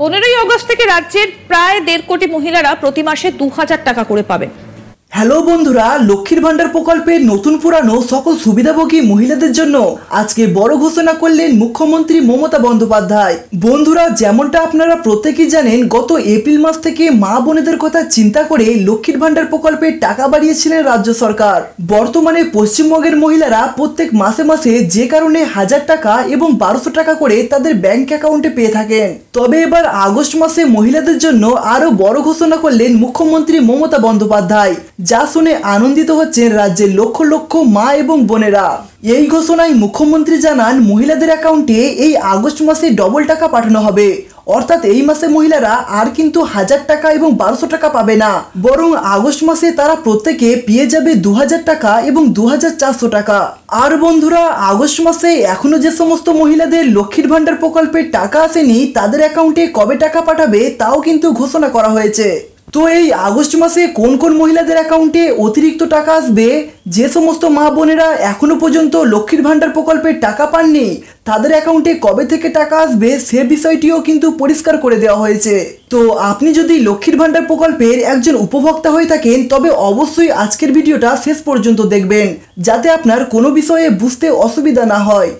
পনেরোই অগস্ট থেকে রাজ্যের প্রায় দেড় কোটি মহিলারা প্রতি মাসে দু হাজার টাকা করে পাবেন হ্যালো বন্ধুরা লক্ষ্মীর ভাণ্ডার প্রকল্পের নতুন পুরানো সকল সুবিধাভোগী মহিলাদের জন্য আজকে বড় ঘোষণা করলেন মুখ্যমন্ত্রী মমতা বন্দ্যোপাধ্যায় বন্ধুরা যেমনটা আপনারা প্রত্যেকেই জানেন গত এপ্রিল মাস থেকে মা বোনেদের কথা চিন্তা করে লক্ষ্মীর ভাণ্ডার প্রকল্পে টাকা বাড়িয়েছিলেন রাজ্য সরকার বর্তমানে পশ্চিমবঙ্গের মহিলারা প্রত্যেক মাসে মাসে যে কারণে হাজার টাকা এবং বারোশো টাকা করে তাদের ব্যাংক অ্যাকাউন্টে পেয়ে থাকেন তবে এবার আগস্ট মাসে মহিলাদের জন্য আরও বড় ঘোষণা করলেন মুখ্যমন্ত্রী মমতা বন্দ্যোপাধ্যায় যা শুনে আনন্দিত হচ্ছেন রাজ্যের লক্ষ লক্ষ মা এবং বোনেরা এই ঘোষণায় মুখ্যমন্ত্রী জানান মহিলাদের অ্যাকাউন্টে এই আগস্ট মাসে ডবল টাকা পাঠানো হবে অর্থাৎ এই মাসে মহিলারা আর কিন্তু হাজার টাকা এবং বারোশো টাকা পাবে না বরং আগস্ট মাসে তারা প্রত্যেকে পেয়ে যাবে দু টাকা এবং দু টাকা আর বন্ধুরা আগস্ট মাসে এখনও যে সমস্ত মহিলাদের লক্ষ্মীর ভাণ্ডার প্রকল্পের টাকা আসেনি তাদের অ্যাকাউন্টে কবে টাকা পাঠাবে তাও কিন্তু ঘোষণা করা হয়েছে তো এই আগস্ট মাসে কোন কোন মহিলাদের অ্যাকাউন্টে অতিরিক্ত টাকা আসবে যে সমস্ত মা বোনেরা এখনও পর্যন্ত লক্ষ্মীর ভাণ্ডার প্রকল্পে টাকা পাননি তাদের অ্যাকাউন্টে কবে থেকে টাকা আসবে সে বিষয়টিও কিন্তু পরিষ্কার করে দেওয়া হয়েছে তো আপনি যদি লক্ষ্মীর ভাণ্ডার প্রকল্পের একজন উপভোক্তা হয়ে থাকেন তবে অবশ্যই আজকের ভিডিওটা শেষ পর্যন্ত দেখবেন যাতে আপনার কোনো বিষয়ে বুঝতে অসুবিধা না হয়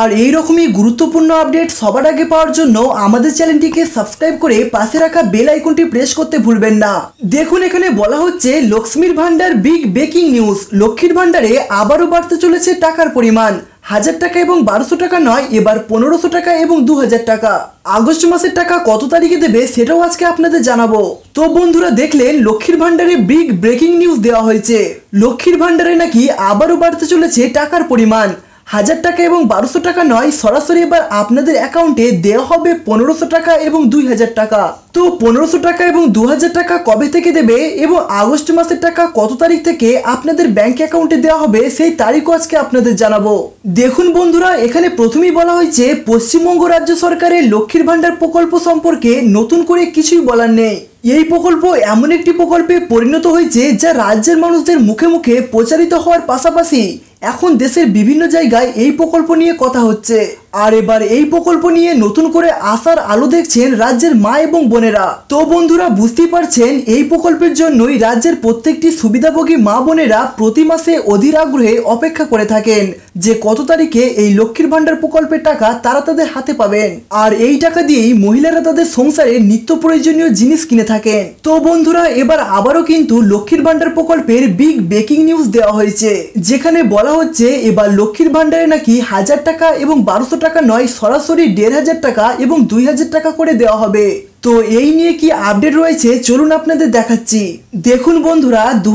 আর এই রকমই গুরুত্বপূর্ণ আপডেট সবার আগে পাওয়ার জন্য আমাদের চ্যানেলটিকে সাবস্ক্রাইব করে পাশে রাখা বেল আইকনটি প্রেস করতে ভুলবেন না দেখুন এখানে বলা হচ্ছে লক্ষ্মীর ভান্ডার বিগ বেকিং নিউজ লক্ষ্মীর ভান্ডারে আবারও বাড়তে চলেছে টাকার পরিমাণ হাজার টাকা এবং বারোশো টাকা নয় এবার পনেরোশো টাকা এবং দু হাজার টাকা আগস্ট মাসের টাকা কত তারিখে দেবে সেটাও আজকে আপনাদের জানাবো তো বন্ধুরা দেখলেন লক্ষ্মীর ভান্ডারে বিগ ব্রেকিং নিউজ দেওয়া হয়েছে লক্ষ্মীর ভান্ডারে নাকি আবারও বাড়তে চলেছে টাকার পরিমাণ হাজার টাকা এবং বারোশো টাকা নয় সরাসরি এবার আপনাদের অ্যাকাউন্টে দেওয়া হবে পনেরোশো টাকা এবং দুই হাজার টাকা তো পনেরোশো টাকা এবং দু হাজার টাকা কবে থেকে দেবে এবং আগস্ট মাসের টাকা কত তারিখ থেকে আপনাদের ব্যাংক অ্যাকাউন্টে দেওয়া হবে সেই তারিখও আজকে আপনাদের জানাবো দেখুন বন্ধুরা এখানে প্রথমেই বলা হয়েছে পশ্চিমবঙ্গ রাজ্য সরকারের লক্ষ্মীর ভাণ্ডার প্রকল্প সম্পর্কে নতুন করে কিছুই বলার নেই এই প্রকল্প এমন একটি প্রকল্পে পরিণত হয়েছে যা রাজ্যের মানুষদের মুখে মুখে প্রচারিত হওয়ার পাশাপাশি এখন দেশের বিভিন্ন জায়গায় এই প্রকল্প নিয়ে কথা হচ্ছে আর এবার এই প্রকল্প নিয়ে নতুন করে আসার আলো দেখছেন রাজ্যের মা এবং বোনেরা তো বন্ধুরা বুঝতেই পারছেন এই প্রকল্পের জন্যই রাজ্যের প্রত্যেকটি সুবিধাভোগী মা বোনেরা প্রতি মাসে অধীর আগ্রহে অপেক্ষা করে থাকেন যে কত তারিখে এই লক্ষ্মীর ভাণ্ডার প্রকল্পের টাকা তারা তাদের হাতে পাবেন আর এই টাকা দিয়েই মহিলারা তাদের সংসারে নিত্য প্রয়োজনীয় জিনিস কিনে থাকেন তো বন্ধুরা এবার আবারও কিন্তু লক্ষ্মীর ভাণ্ডার প্রকল্পের বিগ ব্রেকিং নিউজ দেওয়া হয়েছে যেখানে বলা হচ্ছে এবার লক্ষ্মীর ভাণ্ডারে নাকি হাজার টাকা এবং বারোশো টাকা নয় সরাসরি দেড় হাজার টাকা এবং দুই হাজার টাকা করে দেওয়া হবে তো এই নিয়ে কি আপডেট রয়েছে চলুন আপনাদের দেখাচ্ছি দেখুন বন্ধুরা দু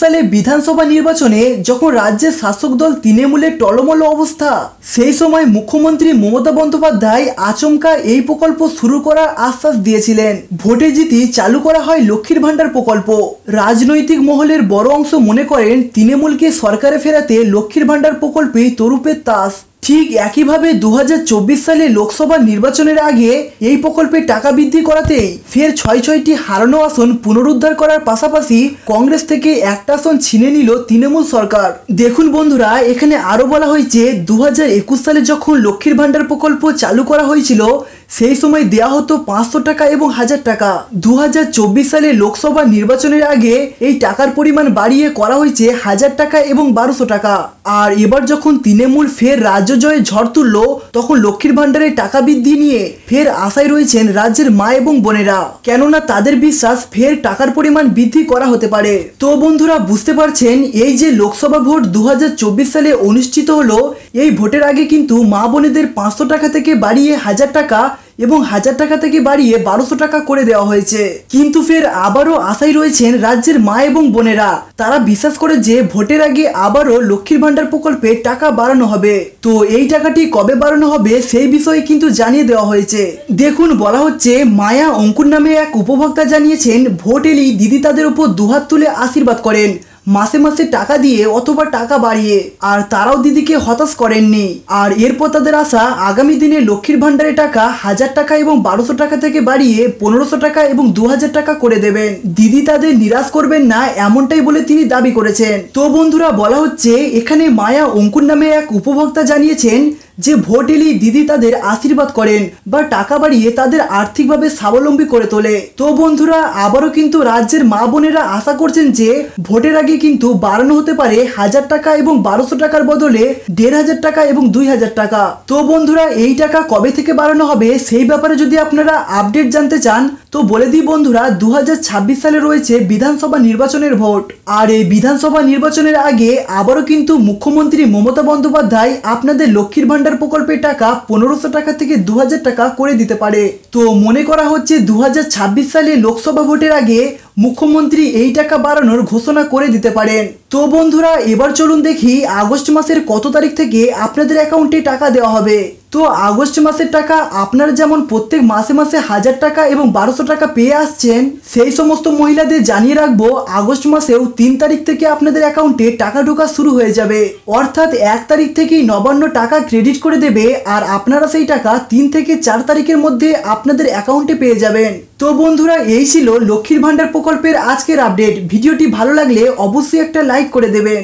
সালে বিধানসভা নির্বাচনে যখন রাজ্যের শাসক দল তৃণমূলের টলমল অবস্থা সেই সময় মুখ্যমন্ত্রী মমতা বন্দ্যোপাধ্যায় আচমকা এই প্রকল্প শুরু করার আশ্বাস দিয়েছিলেন ভোটে জিতি চালু করা হয় লক্ষ্মীর ভাণ্ডার প্রকল্প রাজনৈতিক মহলের বড় অংশ মনে করেন তৃণমূলকে সরকারে ফেরাতে লক্ষ্মীর ভাণ্ডার প্রকল্পে তরুপের তাস ঠিক একইভাবে দু সালে লোকসভা নির্বাচনের আগে এই প্রকল্পে টাকা বৃদ্ধি করাতেই ফের ছয় ছয়টি হারানো আসন পুনরুদ্ধার করার পাশাপাশি কংগ্রেস থেকে একটা আসন ছিনে নিল তৃণমূল সরকার দেখুন বন্ধুরা এখানে আরও বলা হয়েছে দু সালে যখন লক্ষ্মীর ভাণ্ডার প্রকল্প চালু করা হয়েছিল সেই সময় দেয়া হতো পাঁচশো টাকা এবং হাজার টাকা দু সালে লোকসভা নির্বাচনের আগে এই টাকার পরিমাণ বাড়িয়ে করা হয়েছে হাজার টাকা এবং বারোশো টাকা আর এবার যখন তৃণমূল ফের রাজ্য জয়ে ঝড় তুলল তখন লক্ষ্মীর ভাণ্ডারের টাকা বৃদ্ধি নিয়ে ফের আশায় রয়েছেন রাজ্যের মা এবং বোনেরা কেননা তাদের বিশ্বাস ফের টাকার পরিমাণ বৃদ্ধি করা হতে পারে তো বন্ধুরা বুঝতে পারছেন এই যে লোকসভা ভোট দু সালে অনুষ্ঠিত হলো এই ভোটের আগে কিন্তু মা বোনেদের পাঁচশো টাকা থেকে বাড়িয়ে হাজার টাকা এবং হাজার টাকা থেকে বাড়িয়ে বারোশো টাকা করে দেওয়া হয়েছে কিন্তু ফের আবারও আশায় রয়েছেন রাজ্যের মা এবং বোনেরা তারা বিশ্বাস করে যে ভোটের আগে আবারও লক্ষ্মীর ভাণ্ডার প্রকল্পে টাকা বাড়ানো হবে তো এই টাকাটি কবে বাড়ানো হবে সেই বিষয়ে কিন্তু জানিয়ে দেওয়া হয়েছে দেখুন বলা হচ্ছে মায়া অঙ্কুর নামে এক উপভোক্তা জানিয়েছেন ভোট এলেই দিদি তাদের উপর দুহাত তুলে আশীর্বাদ করেন মাসে মাসে টাকা দিয়ে অথবা টাকা বাড়িয়ে আর তারাও দিদিকে হতাশ করেননি আর এরপর তাদের আশা আগামী দিনে লক্ষ্মীর ভান্ডারে টাকা হাজার টাকা এবং বারোশো টাকা থেকে বাড়িয়ে পনেরোশো টাকা এবং দু হাজার টাকা করে দেবেন দিদি তাদের নিরাশ করবেন না এমনটাই বলে তিনি দাবি করেছেন তো বন্ধুরা বলা হচ্ছে এখানে মায়া অঙ্কুর নামে এক উপভোক্তা জানিয়েছেন যে ভোট এলেই দিদি তাদের আশীর্বাদ করেন বা টাকা বাড়িয়ে তাদের আর্থিকভাবে স্বাবলম্বী করে তোলে তো বন্ধুরা আবারও কিন্তু রাজ্যের মা বোনেরা আশা করছেন যে ভোটের আগে কিন্তু বাড়ানো হতে পারে হাজার টাকা এবং বারোশো টাকার বদলে দেড় হাজার টাকা এবং দুই হাজার টাকা তো বন্ধুরা এই টাকা কবে থেকে বাড়ানো হবে সেই ব্যাপারে যদি আপনারা আপডেট জানতে চান তো বলে দিই বন্ধুরা দু সালে রয়েছে বিধানসভা নির্বাচনের ভোট আর এই বিধানসভা নির্বাচনের আগে আবারও কিন্তু মুখ্যমন্ত্রী মমতা বন্দ্যোপাধ্যায় আপনাদের লক্ষ্মীর ভাণ্ডার প্রকল্পের টাকা পনেরোশো টাকা থেকে দু টাকা করে দিতে পারে তো মনে করা হচ্ছে দু সালে লোকসভা ভোটের আগে মুখ্যমন্ত্রী এই টাকা বাড়ানোর ঘোষণা করে দিতে পারেন তো বন্ধুরা এবার চলুন দেখি আগস্ট মাসের কত তারিখ থেকে আপনাদের অ্যাকাউন্টে টাকা দেওয়া হবে তো আগস্ট মাসের টাকা আপনারা যেমন প্রত্যেক মাসে মাসে হাজার টাকা এবং বারোশো টাকা পেয়ে আসছেন সেই সমস্ত মহিলাদের জানিয়ে রাখবো আগস্ট মাসেও তিন তারিখ থেকে আপনাদের অ্যাকাউন্টে টাকা ঢোকা শুরু হয়ে যাবে অর্থাৎ এক তারিখ থেকেই নবান্ন টাকা ক্রেডিট করে দেবে আর আপনারা সেই টাকা তিন থেকে চার তারিখের মধ্যে আপনাদের অ্যাকাউন্টে পেয়ে যাবেন তো বন্ধুরা এই ছিল লক্ষ্মীর ভাণ্ডার প্রকল্পের আজকের আপডেট ভিডিওটি ভালো লাগলে অবশ্যই একটা লাইক করে দেবেন